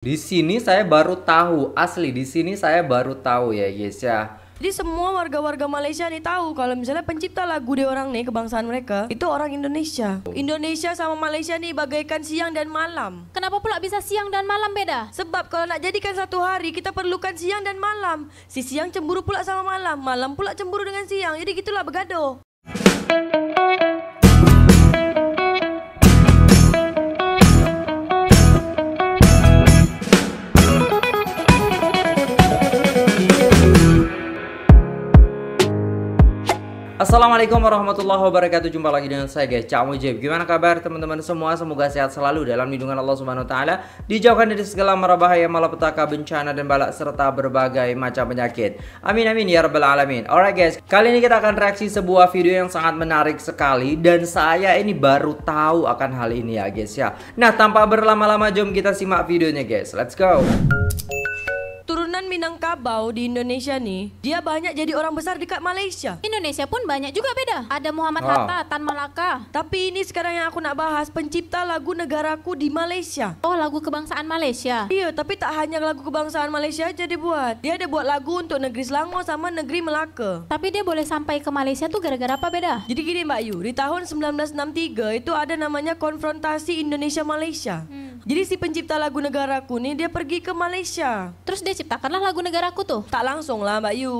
Di sini saya baru tahu, asli di sini saya baru tahu ya guys ya. Jadi semua warga-warga Malaysia nih tahu kalau misalnya pencipta lagu dia orang nih kebangsaan mereka itu orang Indonesia. Indonesia sama Malaysia nih bagaikan siang dan malam. Kenapa pula bisa siang dan malam beda? Sebab kalau nak jadikan satu hari kita perlukan siang dan malam. Si siang cemburu pula sama malam, malam pula cemburu dengan siang. Jadi gitulah bergaduh. Assalamualaikum warahmatullahi wabarakatuh. Jumpa lagi dengan saya guys, Cak Mujib. Gimana kabar teman-teman semua? Semoga sehat selalu dalam lindungan Allah Subhanahu wa taala, dijauhkan dari segala mara bahaya, malapetaka, bencana dan balak serta berbagai macam penyakit. Amin amin ya rabbal alamin. Alright guys, kali ini kita akan reaksi sebuah video yang sangat menarik sekali dan saya ini baru tahu akan hal ini ya guys ya. Nah, tanpa berlama-lama jom kita simak videonya guys. Let's go. Minangkabau di Indonesia nih, dia banyak jadi orang besar di Malaysia. Indonesia pun banyak juga beda. Ada Muhammad ah. Hatta, Tan Malaka. Tapi ini sekarang yang aku nak bahas pencipta lagu negaraku di Malaysia. Oh, lagu kebangsaan Malaysia. Iya, tapi tak hanya lagu kebangsaan Malaysia aja dibuat. Dia ada buat lagu untuk negeri Selangor sama negeri Melaka. Tapi dia boleh sampai ke Malaysia tuh gara-gara apa beda? Jadi gini Mbak Yu, di tahun 1963 itu ada namanya konfrontasi Indonesia Malaysia. Hmm. Jadi si pencipta lagu Negaraku nih dia pergi ke Malaysia. Terus dia ciptakanlah lagu Negaraku tuh? Tak langsung lah Mbak Yu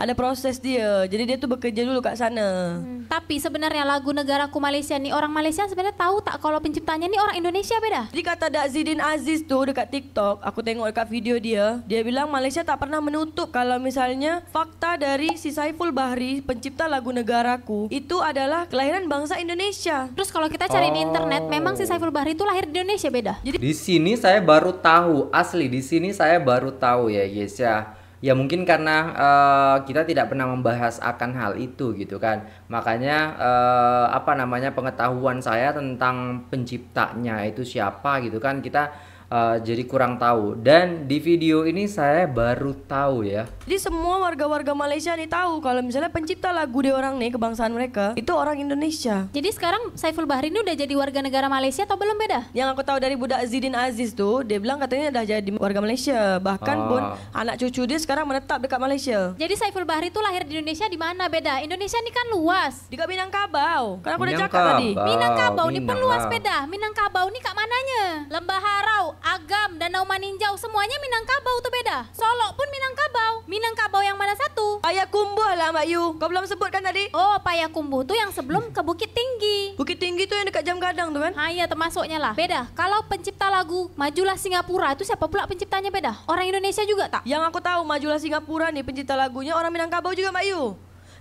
ada proses dia. Jadi dia tuh bekerja dulu kat sana. Hmm. Tapi sebenarnya lagu negaraku Malaysia nih orang Malaysia sebenarnya tahu tak kalau penciptanya nih orang Indonesia beda? Jadi kata Dakzidin Aziz tuh dekat TikTok, aku tengok dekat video dia, dia bilang Malaysia tak pernah menutup kalau misalnya fakta dari si Saiful Bahri pencipta lagu negaraku itu adalah kelahiran bangsa Indonesia. Terus kalau kita cari oh. di internet memang si Saiful Bahri itu lahir di Indonesia beda. Jadi di sini saya baru tahu asli di sini saya baru tahu ya guys ya ya mungkin karena uh, kita tidak pernah membahas akan hal itu gitu kan makanya uh, apa namanya pengetahuan saya tentang penciptanya itu siapa gitu kan kita uh, jadi kurang tahu dan di video ini saya baru tahu ya jadi semua warga-warga Malaysia nih tahu kalau misalnya pencipta lagu di orang nih kebangsaan mereka itu orang Indonesia jadi sekarang Saiful Bahri ini udah jadi warga negara Malaysia atau belum beda yang aku tahu dari budak Zidin Aziz tuh dia bilang katanya udah jadi warga Malaysia bahkan oh. pun anak cucu dia sekarang menetap dekat Malaysia jadi Saiful Bahri itu lahir di Indonesia di mana beda Indonesia ini kan luas di Minangkabau karena aku udah cakap tadi Minangkabau ini pun luas ah. beda Minangkabau ini kak mananya Lembah Harau. Agam, Danau Maninjau, semuanya Minangkabau tuh beda. Solo pun Minangkabau. Minangkabau yang mana satu? Payakumbuh lah Mbak Yu. Kau belum sebutkan tadi? Oh, Payakumbuh tuh yang sebelum ke Bukit Tinggi. Bukit Tinggi tuh yang dekat Jam Gadang tuh kan? Ah iya, termasuknya lah. Beda. Kalau pencipta lagu Majulah Singapura itu siapa pula penciptanya beda? Orang Indonesia juga tak? Yang aku tahu Majulah Singapura nih pencipta lagunya orang Minangkabau juga Mbak Yu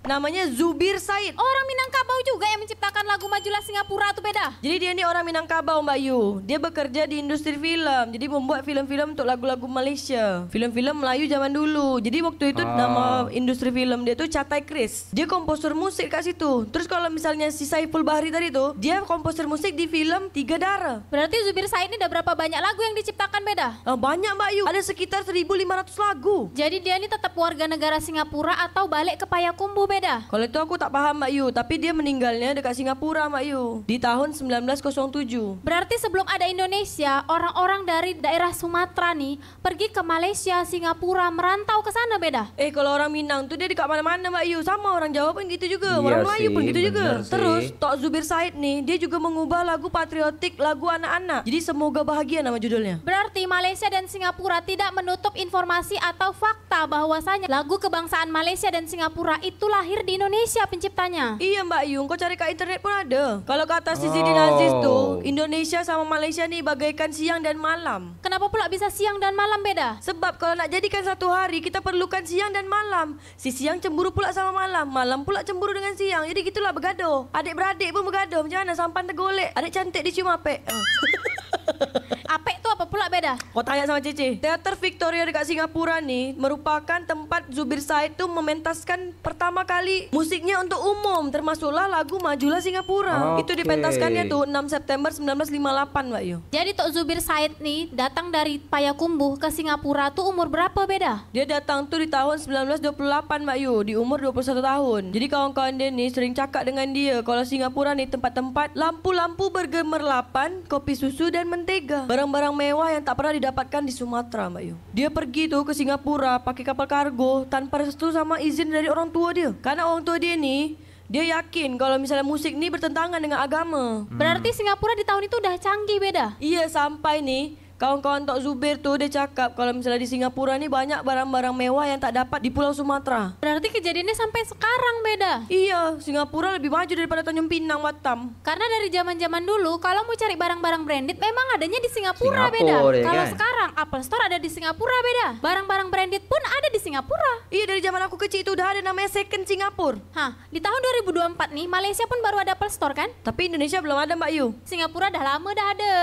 namanya Zubir Said. orang Minangkabau juga yang menciptakan lagu Majulah Singapura tuh beda. Jadi dia ini orang Minangkabau Mbak Yu. Dia bekerja di industri film. Jadi membuat film-film untuk lagu-lagu Malaysia. Film-film Melayu zaman dulu. Jadi waktu itu ah. nama industri film dia itu Catai Kris. Dia komposer musik kat situ. Terus kalau misalnya si Saiful Bahri tadi tuh, dia komposer musik di film Tiga Darah. Berarti Zubir Said ini ada berapa banyak lagu yang diciptakan beda? Uh, banyak Mbak Yu. Ada sekitar 1500 lagu. Jadi dia ini tetap warga negara Singapura atau balik ke Payakumbuh beda? Kalau itu aku tak paham Mbak Yu, tapi dia meninggalnya dekat Singapura Mbak Yu. Di tahun 1907. Berarti sebelum ada Indonesia, orang-orang dari daerah Sumatera nih pergi ke Malaysia, Singapura, merantau ke sana beda? Eh kalau orang Minang tuh dia dekat mana-mana Mbak Yu. Sama orang Jawa pun gitu juga, iya orang Melayu pun gitu juga. Sih. Terus Tok Zubir Said nih, dia juga mengubah lagu patriotik, lagu anak-anak. Jadi semoga bahagia nama judulnya. Berarti Malaysia dan Singapura tidak menutup informasi atau fakta bahwasanya lagu kebangsaan Malaysia dan Singapura itulah lahir di Indonesia penciptanya. Iya Mbak Yung, kau cari ke internet pun ada. Kalau kata si Zidin oh. Aziz tuh, Indonesia sama Malaysia nih bagaikan siang dan malam. Kenapa pula bisa siang dan malam beda? Sebab kalau nak jadikan satu hari, kita perlukan siang dan malam. Si siang cemburu pula sama malam, malam pula cemburu dengan siang. Jadi gitulah begado. Adik beradik pun begado. Macam mana sampan tergolek? Adik cantik dicium apa? apek tuh apa pula beda? Kau tanya sama Cici. Teater Victoria dekat Singapura nih merupakan tempat Zubir Said tuh mementaskan pertama kali musiknya untuk umum termasuklah lagu Majulah Singapura. Okay. Itu dipentaskannya tuh 6 September 1958 Mbak Yu. Jadi Tok Zubir Said nih datang dari Payakumbuh ke Singapura tuh umur berapa beda? Dia datang tuh di tahun 1928 Mbak Yu, di umur 21 tahun. Jadi kawan-kawan dia nih sering cakap dengan dia kalau Singapura nih tempat-tempat lampu-lampu bergemerlapan, kopi susu dan mentega. Ber barang-barang mewah yang tak pernah didapatkan di Sumatera Mbak Yu. Dia pergi tuh ke Singapura pakai kapal kargo tanpa restu sama izin dari orang tua dia. Karena orang tua dia ini, dia yakin kalau misalnya musik ini bertentangan dengan agama. Berarti Singapura di tahun itu udah canggih beda? Iya sampai nih Kawan-kawan Tok Zubir tuh dia cakap kalau misalnya di Singapura nih banyak barang-barang mewah yang tak dapat di Pulau Sumatera. Berarti kejadiannya sampai sekarang beda? Iya, Singapura lebih maju daripada Tanjung Pinang, Batam. Karena dari zaman-zaman dulu kalau mau cari barang-barang branded memang adanya di Singapura, Singapura beda. Ya kalau kan? sekarang Apple Store ada di Singapura beda. Barang-barang branded pun ada di Singapura. Iya, dari zaman aku kecil itu udah ada namanya Second Singapura. Hah, di tahun 2024 nih Malaysia pun baru ada Apple Store kan? Tapi Indonesia belum ada, Mbak Yu. Singapura dah lama dah ada.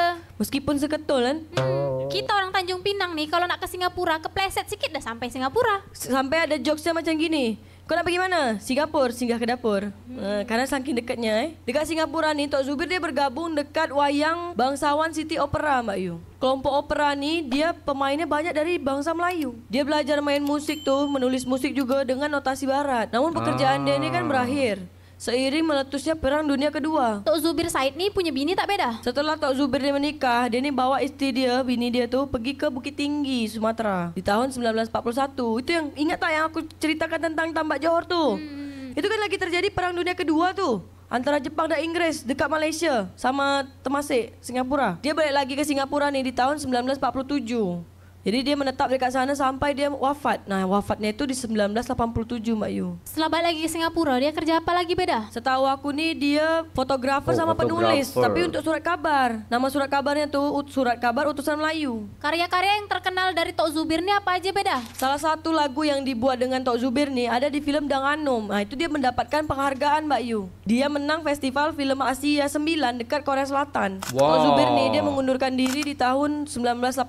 Meskipun seketul kan? Hmm. Oh. Kita orang Tanjung Pinang nih kalau nak ke Singapura kepleset sikit dah sampai Singapura. Sampai ada jokesnya macam gini. Kau nak pergi mana? Singapura, singgah ke dapur. Hmm. Uh, eh, karena saking dekatnya eh. Dekat Singapura nih Tok Zubir dia bergabung dekat wayang Bangsawan City Opera Mbak Yu. Kelompok opera nih dia pemainnya banyak dari bangsa Melayu. Dia belajar main musik tuh, menulis musik juga dengan notasi barat. Namun pekerjaan kan ah. dia ini kan berakhir. seiring meletusnya Perang Dunia Kedua. Tok Zubir Said ni punya bini tak beda? Setelah Tok Zubir dia menikah, dia ni bawa isteri dia, bini dia tu pergi ke Bukit Tinggi, Sumatera. Di tahun 1941. Itu yang ingat tak yang aku ceritakan tentang Tambak Johor tu? Hmm. Itu kan lagi terjadi Perang Dunia Kedua tu antara Jepang dan Inggris dekat Malaysia sama Temasek, Singapura. Dia balik lagi ke Singapura ni di tahun 1947. Jadi dia menetap dekat sana sampai dia wafat. Nah, wafatnya itu di 1987, Mbak Yu. Setelah balik lagi ke Singapura, dia kerja apa lagi beda? Setahu aku nih dia fotografer oh, sama fotografer. penulis, tapi untuk surat kabar. Nama surat kabarnya tuh surat kabar utusan Melayu. Karya-karya yang terkenal dari Tok Zubir nih apa aja beda? Salah satu lagu yang dibuat dengan Tok Zubir nih ada di film Danganum. Nah, itu dia mendapatkan penghargaan, Mbak Yu. Dia menang festival film Asia 9 dekat Korea Selatan. Wow. Oh Zubir nih dia mengundurkan diri di tahun 1984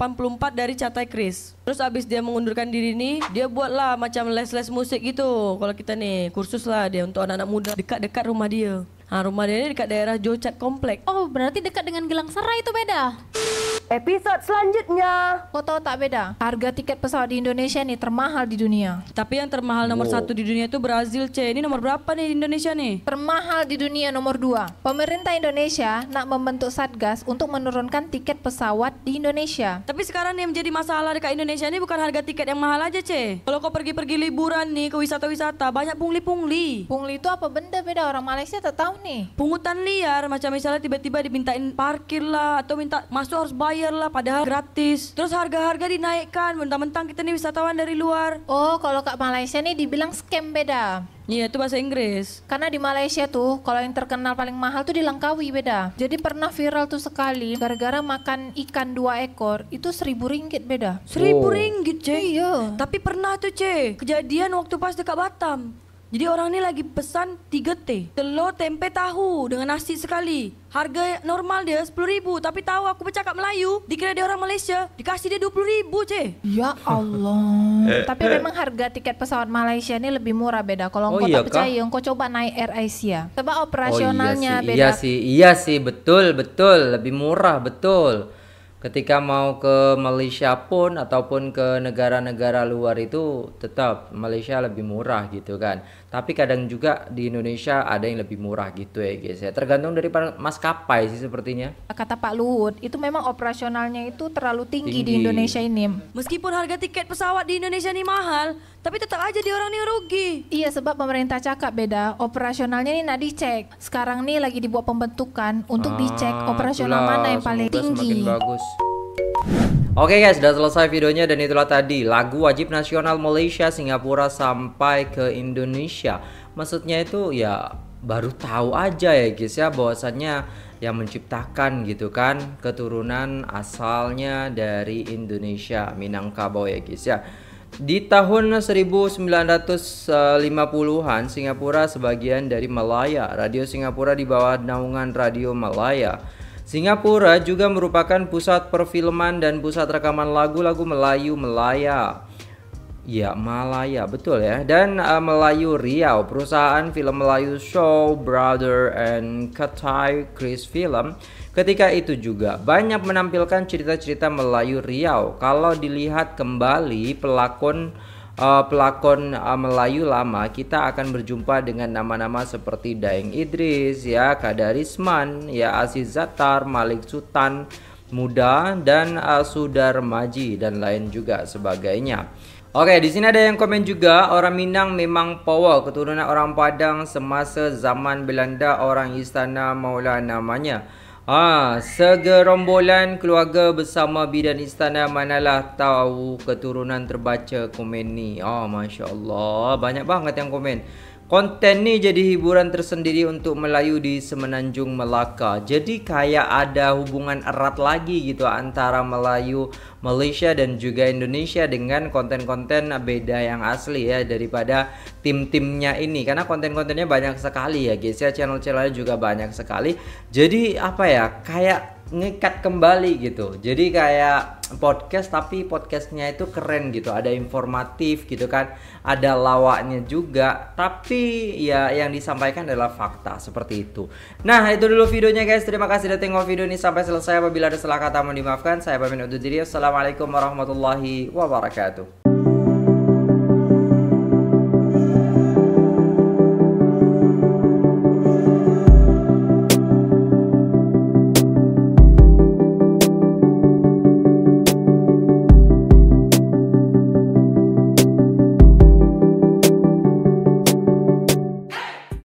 dari Catai Kris. Terus abis dia mengundurkan diri nih, dia buatlah macam les-les musik gitu. Kalau kita nih kursus lah dia untuk anak-anak muda dekat-dekat rumah dia. Nah, ha, rumah dia ini dekat daerah Jocat Komplek. Oh, berarti dekat dengan Gelang Serai itu beda. episode selanjutnya. Kau tahu tak beda? Harga tiket pesawat di Indonesia nih termahal di dunia. Tapi yang termahal nomor wow. satu di dunia itu Brazil, C. Ini nomor berapa nih di Indonesia nih? Termahal di dunia nomor dua. Pemerintah Indonesia nak membentuk satgas untuk menurunkan tiket pesawat di Indonesia. Tapi sekarang yang menjadi masalah dekat Indonesia ini bukan harga tiket yang mahal aja, C. Kalau kau pergi-pergi liburan nih ke wisata-wisata, banyak pungli-pungli. Pungli itu apa benda beda orang Malaysia tak tahu nih. Pungutan liar, macam misalnya tiba-tiba dimintain parkir lah atau minta masuk harus bayar lah padahal gratis. Terus harga-harga dinaikkan, mentang-mentang kita nih wisatawan dari luar. Oh, kalau Kak Malaysia nih dibilang scam beda. Iya, itu bahasa Inggris. Karena di Malaysia tuh, kalau yang terkenal paling mahal tuh di Langkawi beda. Jadi pernah viral tuh sekali, gara-gara makan ikan dua ekor, itu seribu ringgit beda. Seribu oh. ringgit, Ce? Iya. Tapi pernah tuh, Ce, kejadian waktu pas dekat Batam. Jadi orang ini lagi pesan 3T. Telur, tempe, tahu dengan nasi sekali. Harga normal dia 10 ribu, tapi tahu aku bercakap Melayu, dikira dia orang Malaysia, dikasih dia 20 ribu, Ce. Ya Allah. Eh, tapi eh. memang harga tiket pesawat Malaysia ini lebih murah beda. Kalau oh engkau iya tak percaya, engkau coba naik Air Asia. Coba operasionalnya oh, iya beda. Iya sih, iya sih, betul, betul, lebih murah, betul ketika mau ke Malaysia pun ataupun ke negara-negara luar itu tetap Malaysia lebih murah gitu kan tapi kadang juga di Indonesia ada yang lebih murah gitu ya guys ya tergantung dari maskapai sih sepertinya kata Pak Luhut itu memang operasionalnya itu terlalu tinggi, tinggi. di Indonesia ini meskipun harga tiket pesawat di Indonesia ini mahal tapi tetap aja di orang nih rugi. Iya sebab pemerintah cakap beda. Operasionalnya ini nak dicek. Sekarang nih lagi dibuat pembentukan untuk ah, dicek operasional itulah, mana yang paling tinggi. bagus. Oke okay guys, sudah selesai videonya dan itulah tadi lagu wajib nasional Malaysia, Singapura sampai ke Indonesia. Maksudnya itu ya baru tahu aja ya guys ya bahwasannya yang menciptakan gitu kan keturunan asalnya dari Indonesia Minangkabau ya guys ya. Di tahun 1950-an, eh, Singapura sebagian dari Malaya. Radio Singapura di bawah naungan Radio Malaya. Singapura juga merupakan pusat perfilman dan pusat rekaman lagu-lagu Melayu Melaya. Ya, Malaya, betul ya. Dan uh, Melayu Riau, perusahaan film Melayu Show Brother and Katai Chris Film Ketika itu juga banyak menampilkan cerita-cerita Melayu Riau. Kalau dilihat kembali pelakon uh, pelakon uh, Melayu lama, kita akan berjumpa dengan nama-nama seperti Daeng Idris, ya Kadarisman, ya Aziz Zatar, Malik Sutan Muda dan uh, eh, Sudar Maji dan lain juga sebagainya. Oke, di sini ada yang komen juga orang Minang memang power keturunan orang Padang semasa zaman Belanda orang istana Maulana namanya. Ha, segerombolan keluarga bersama bidan istana manalah tahu keturunan terbaca komen ni. Ah, masya-Allah. Banyak banget yang komen. Konten ni jadi hiburan tersendiri untuk Melayu di Semenanjung Melaka. Jadi kayak ada hubungan erat lagi gitu antara Melayu Malaysia dan juga Indonesia dengan konten-konten beda yang asli ya daripada tim-timnya ini karena konten-kontennya banyak sekali ya guys ya channel-channelnya juga banyak sekali. Jadi apa ya kayak ngikat kembali gitu jadi kayak podcast tapi podcastnya itu keren gitu ada informatif gitu kan ada lawaknya juga tapi ya yang disampaikan adalah fakta seperti itu nah itu dulu videonya guys terima kasih udah tengok video ini sampai selesai apabila ada salah kata mohon dimaafkan saya pamit undur diri assalamualaikum warahmatullahi wabarakatuh